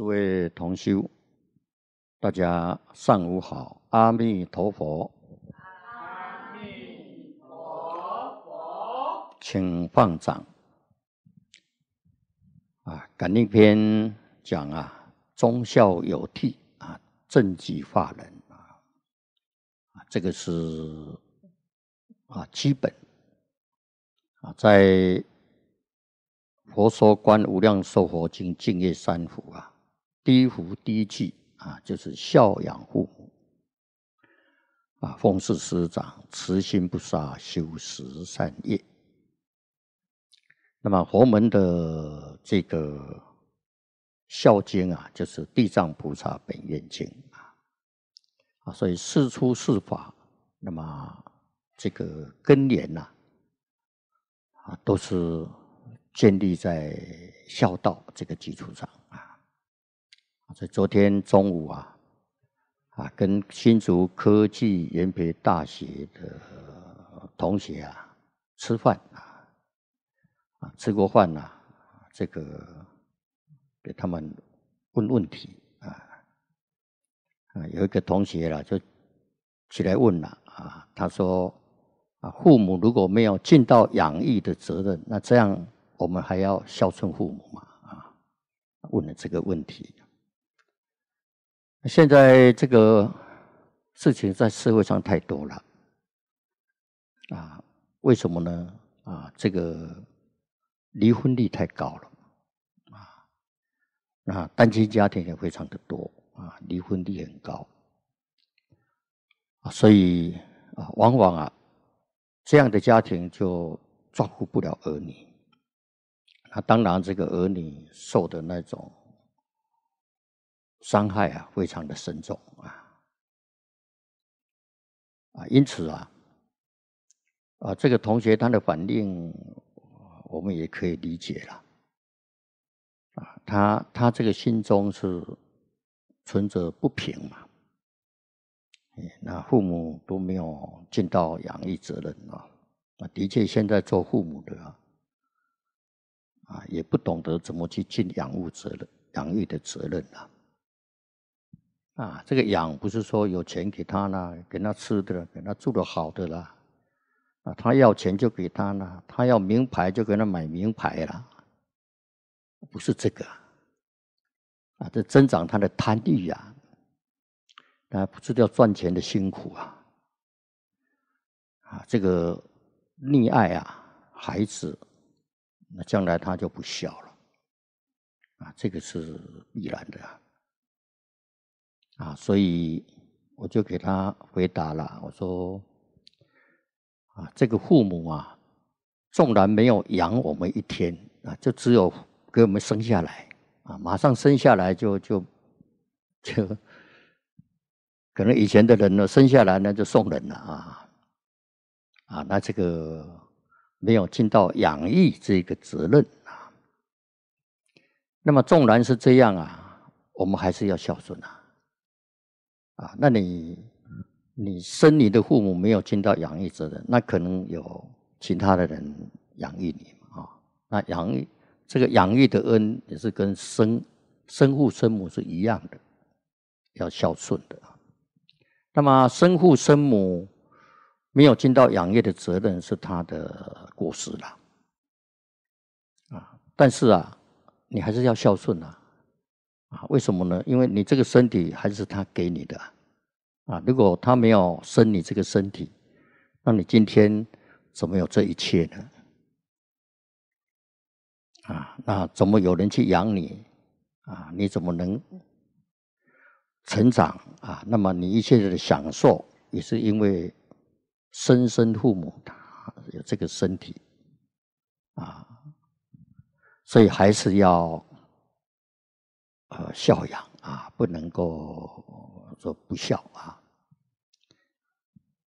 诸位同修，大家上午好！阿弥陀佛，阿弥陀佛，请放掌。啊，《感应篇》讲啊，忠孝有替啊，正己化人啊，啊，这个是啊，基本啊，在《佛说观无量寿佛经》净业三福啊。低福低气啊，就是孝养父母啊，奉事师长，慈心不杀，修十善业。那么，佛门的这个《孝经》啊，就是《地藏菩萨本愿经》啊，啊，所以事出事法，那么这个根源呐，啊，都是建立在孝道这个基础上啊。在昨天中午啊，啊，跟新竹科技、延培大学的同学啊吃饭啊，啊，吃过饭了，这个给他们问问题啊啊，有一个同学啦就起来问了啊，他说啊，父母如果没有尽到养育的责任，那这样我们还要孝顺父母吗？啊，问了这个问题。现在这个事情在社会上太多了啊！为什么呢？啊，这个离婚率太高了啊！那单亲家庭也非常的多啊，离婚率很高啊，所以啊，往往啊，这样的家庭就照顾不了儿女。那当然，这个儿女受的那种。伤害啊，非常的深重啊啊，因此啊啊，这个同学他的反应，我们也可以理解了啊，他他这个心中是存着不平嘛，那父母都没有尽到养育责任啊啊，的确现在做父母的啊，也不懂得怎么去尽养物责任、养育的责任啊。啊，这个养不是说有钱给他呢，给他吃的，给他住的好的啦，啊，他要钱就给他呢，他要名牌就给他买名牌了，不是这个，啊，这增长他的贪欲呀，啊，不知道赚钱的辛苦啊，啊，这个溺爱啊，孩子，那将来他就不孝了，啊，这个是必然的。啊，所以我就给他回答了，我说：“啊，这个父母啊，纵然没有养我们一天啊，就只有给我们生下来啊，马上生下来就就就，可能以前的人呢，生下来呢就送人了啊，啊，那这个没有尽到养育这个责任啊。那么纵然是这样啊，我们还是要孝顺啊。”啊，那你你生你的父母没有尽到养育责任，那可能有其他的人养育你啊，那养育这个养育的恩也是跟生生父生母是一样的，要孝顺的。那么生父生母没有尽到养育的责任是他的过失了，啊，但是啊，你还是要孝顺啊。啊，为什么呢？因为你这个身体还是他给你的啊。啊，如果他没有生你这个身体，那你今天怎么有这一切呢？啊，那怎么有人去养你？啊，你怎么能成长啊？那么你一切的享受也是因为生生父母，他有这个身体啊，所以还是要。呃，孝养啊，不能够说不孝啊，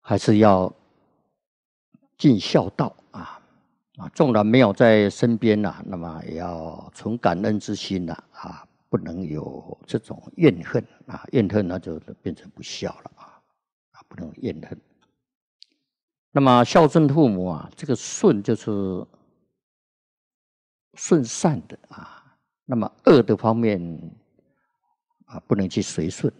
还是要尽孝道啊啊！纵然没有在身边呐，那么也要存感恩之心呐啊！不能有这种怨恨啊，怨恨那就变成不孝了啊啊！不能怨恨。那么孝顺父母啊，这个顺就是顺善的啊。那么恶的方面，啊，不能去随顺，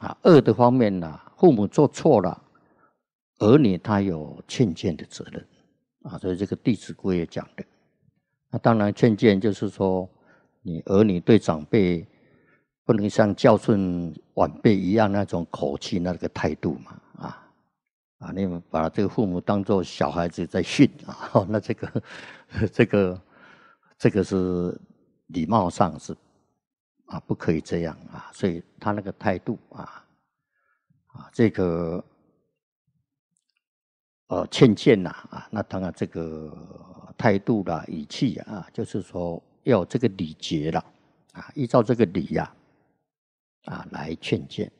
啊，恶的方面呢，父母做错了，儿女他有劝谏的责任，啊，所以这个《弟子规》也讲的。那当然劝谏就是说，你儿女对长辈不能像教训晚辈一样那种口气那个态度嘛，啊，啊，你把这个父母当做小孩子在训啊，那这个，这个，这个是。礼貌上是啊，不可以这样啊，所以他那个态度啊啊，这个呃劝谏呐啊，那当然这个态度啦、语气啊，就是说要这个礼节了啊，依照这个礼呀啊来劝谏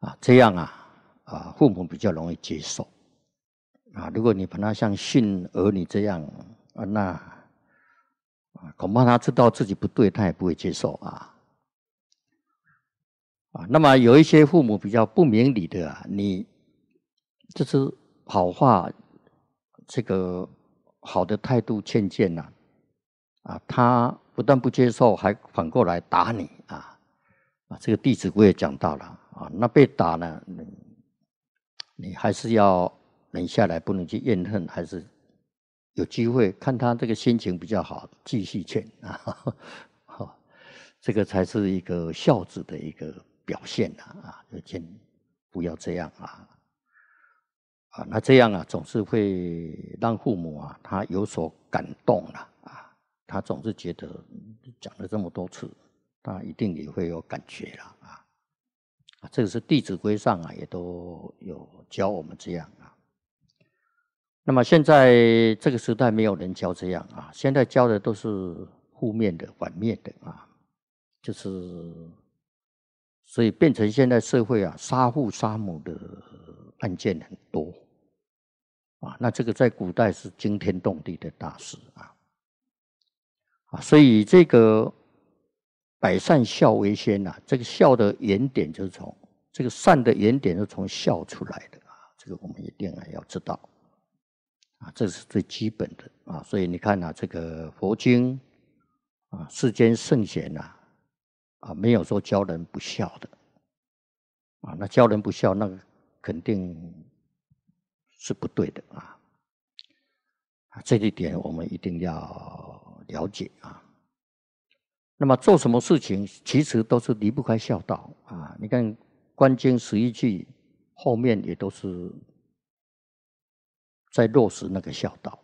啊，这样啊啊父母比较容易接受啊，如果你把他像训儿女这样啊，那啊，恐怕他知道自己不对，他也不会接受啊。啊，那么有一些父母比较不明理的啊，你这是好话，这个好的态度劝谏呐，啊，他不但不接受，还反过来打你啊啊！这个《弟子规》也讲到了啊，那被打呢，你你还是要忍下来，不能去怨恨，还是。有机会看他这个心情比较好，继续劝啊，这个才是一个孝子的一个表现了啊，就劝不要这样啊，啊，那这样啊，总是会让父母啊，他有所感动了啊，他总是觉得讲了这么多次，他一定也会有感觉了啊，啊，这个是《弟子规》上啊，也都有教我们这样。那么现在这个时代没有人教这样啊！现在教的都是负面的、反面的啊，就是所以变成现在社会啊，杀父杀母的案件很多啊。那这个在古代是惊天动地的大事啊！啊，所以这个百善孝为先呐，这个孝的原点就是从这个善的原点是从孝出来的啊，这个我们一定要知道。啊，这是最基本的啊，所以你看呐，这个佛经啊，世间圣贤呐，啊，没有说教人不孝的啊，那教人不孝，那肯定是不对的啊。啊，这一点我们一定要了解啊。那么做什么事情，其实都是离不开孝道啊。你看《观经》十一句后面也都是。在落实那个孝道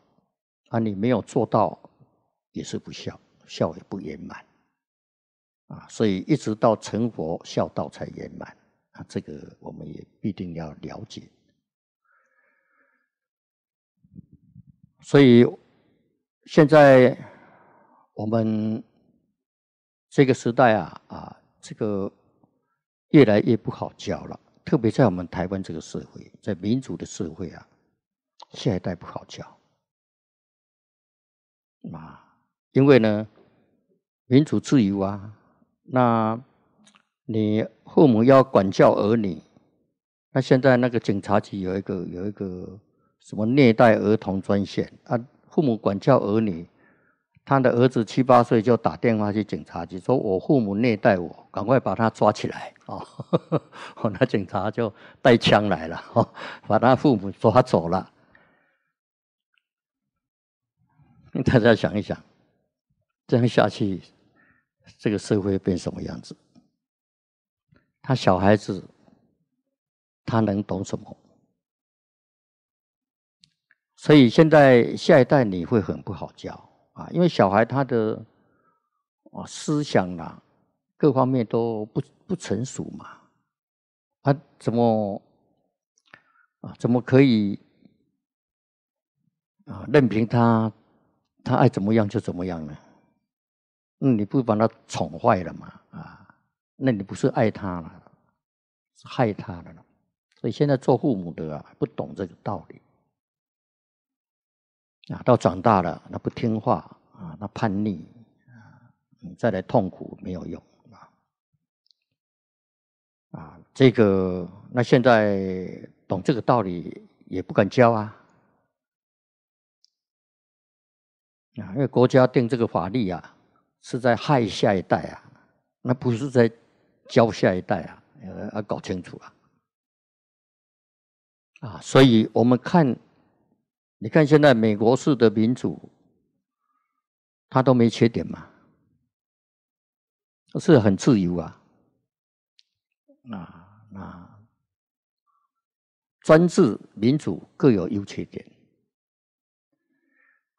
啊，你没有做到也是不孝，孝也不圆满啊。所以一直到成佛，孝道才圆满。啊，这个我们也必定要了解。所以现在我们这个时代啊，啊，这个越来越不好教了，特别在我们台湾这个社会，在民主的社会啊。下一代不好教啊，因为呢，民主自由啊，那你父母要管教儿女，那现在那个警察局有一个有一个什么虐待儿童专线啊，父母管教儿女，他的儿子七八岁就打电话去警察局，说我父母虐待我，赶快把他抓起来 哦，那警察就带枪来了，把他父母抓走了。大家想一想，这样下去，这个社会变什么样子？他小孩子，他能懂什么？所以现在下一代你会很不好教啊，因为小孩他的啊思想啊，各方面都不不成熟嘛。他怎么啊？怎么可以啊？任凭他。他爱怎么样就怎么样呢？那你不把他宠坏了吗？啊，那你不是爱他了，是害他了所以现在做父母的啊，不懂这个道理啊，到长大了，那不听话啊，那叛逆啊，再来痛苦没有用啊。啊，这个那现在懂这个道理也不敢教啊。啊，因为国家定这个法律啊，是在害下一代啊，那不是在教下一代啊，要要搞清楚啊！啊，所以我们看，你看现在美国式的民主，它都没缺点嘛，是很自由啊，啊啊，专制民主各有优缺点，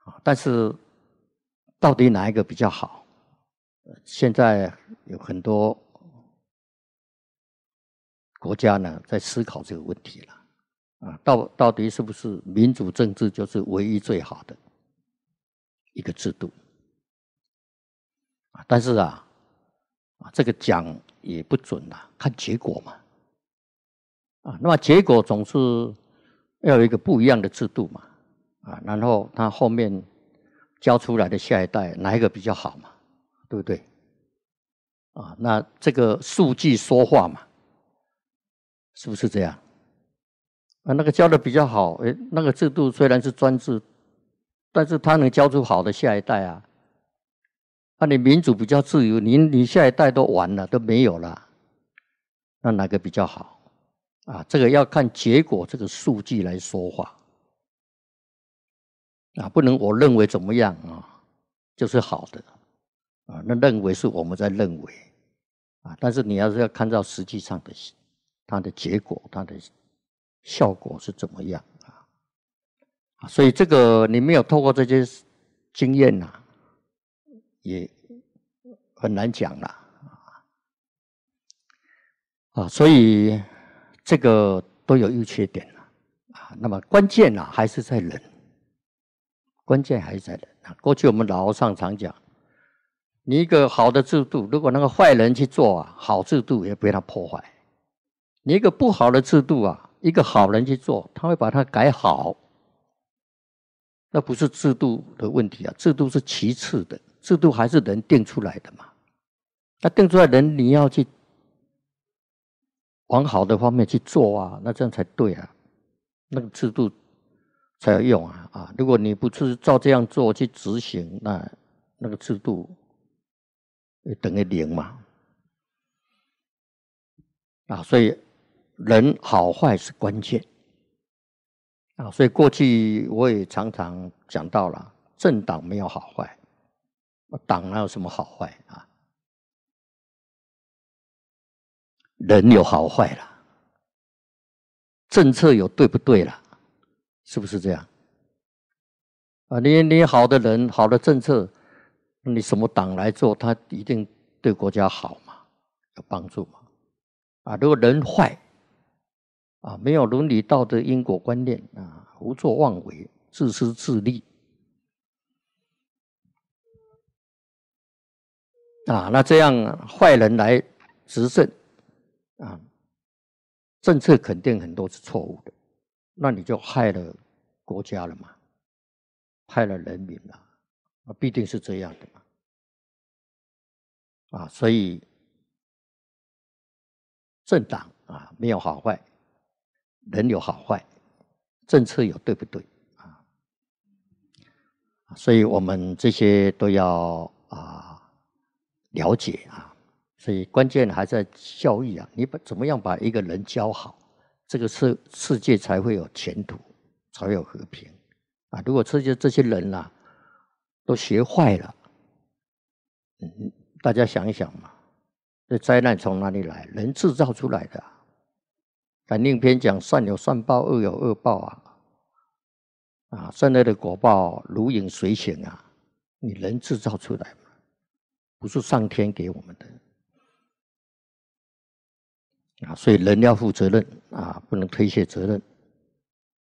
啊，但是。到底哪一个比较好？现在有很多国家呢，在思考这个问题了啊。到到底是不是民主政治就是唯一最好的一个制度啊？但是啊，啊，这个讲也不准呐，看结果嘛啊。那么结果总是要有一个不一样的制度嘛啊。然后它后面。教出来的下一代哪一个比较好嘛？对不对？啊，那这个数据说话嘛，是不是这样？啊，那个教的比较好，哎，那个制度虽然是专制，但是他能教出好的下一代啊。那你民主比较自由，你你下一代都完了都没有了，那哪个比较好？啊，这个要看结果，这个数据来说话。啊，不能我认为怎么样啊，就是好的啊。那认为是我们在认为啊，但是你要是要看到实际上的它的结果，它的效果是怎么样啊？啊，所以这个你没有透过这些经验呐，也很难讲了啊。啊，所以这个都有优缺点呐啊。那么关键呐，还是在人。关键还是在人啊！过去我们老和尚常讲，你一个好的制度，如果那个坏人去做啊，好制度也被他破坏；你一个不好的制度啊，一个好人去做，他会把它改好。那不是制度的问题啊，制度是其次的，制度还是人定出来的嘛。那定出来人，你要去往好的方面去做啊，那这样才对啊，那个制度。才有用啊！啊，如果你不是照这样做去执行，那那个制度等于零嘛！啊，所以人好坏是关键啊！所以过去我也常常讲到了，政党没有好坏，党哪有什么好坏啊？人有好坏啦，政策有对不对啦？是不是这样？啊，你你好的人，好的政策，你什么党来做，他一定对国家好嘛，有帮助嘛？啊，如果人坏，啊，没有伦理道德、因果观念啊，胡作妄为、自私自利，啊，那这样坏人来执政，啊，政策肯定很多是错误的。那你就害了国家了嘛，害了人民了，那必定是这样的嘛，啊，所以政党啊没有好坏，人有好坏，政策有对不对啊，所以我们这些都要啊了解啊，所以关键还在教育啊，你把怎么样把一个人教好？这个世世界才会有前途，才有和平啊！如果这些这些人呐，都学坏了，大家想一想嘛，这灾难从哪里来？人制造出来的。但另篇讲善有善报，恶有恶报啊！啊，善恶的果报如影随形啊！你人制造出来，不是上天给我们的。啊，所以人要负责任啊，不能推卸责任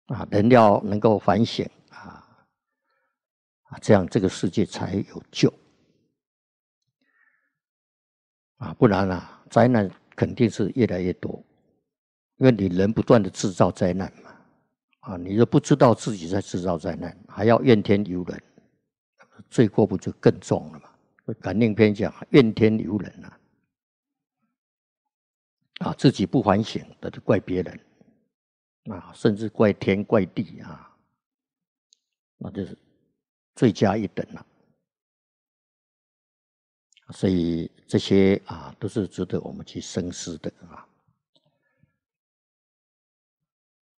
啊，人要能够反省啊，啊，这样这个世界才有救啊，不然呢，灾难肯定是越来越多，因为你人不断的制造灾难嘛，啊，你又不知道自己在制造灾难，还要怨天尤人，罪过不就更重了吗？《感应篇》讲怨天尤人啊。啊，自己不反省，那就怪别人，啊，甚至怪天怪地啊，那就是罪加一等了。所以这些啊，都是值得我们去深思的啊。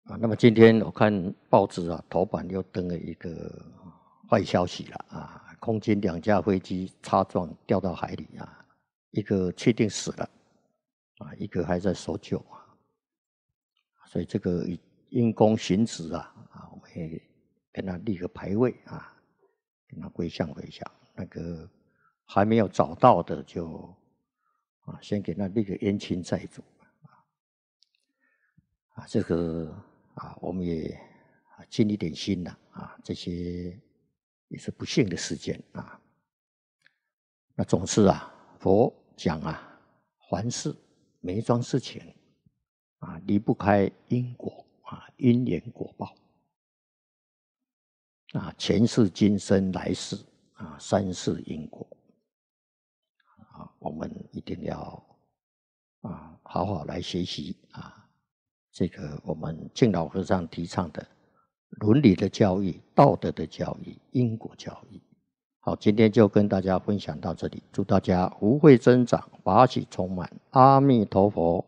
啊，那么今天我看报纸啊，头版又登了一个坏消息了啊，空军两架飞机擦撞掉到海里啊，一个确定死了。一个还在守旧啊，所以这个因公殉职啊，啊，我们也跟他立个牌位啊，跟他归降归向。那个还没有找到的，就啊，先给他立个冤亲债主啊。这个啊，我们也啊尽一点心呐啊，这些也是不幸的事件啊。那总是啊，佛讲啊，凡事每一桩事情，啊，离不开因果啊，因缘果报啊，前世今生来世啊，三世因果啊，我们一定要啊，好好来学习啊，这个我们敬老和尚提倡的伦理的教育、道德的教育、因果教育。好，今天就跟大家分享到这里。祝大家无慧增长，法喜充满。阿弥陀佛。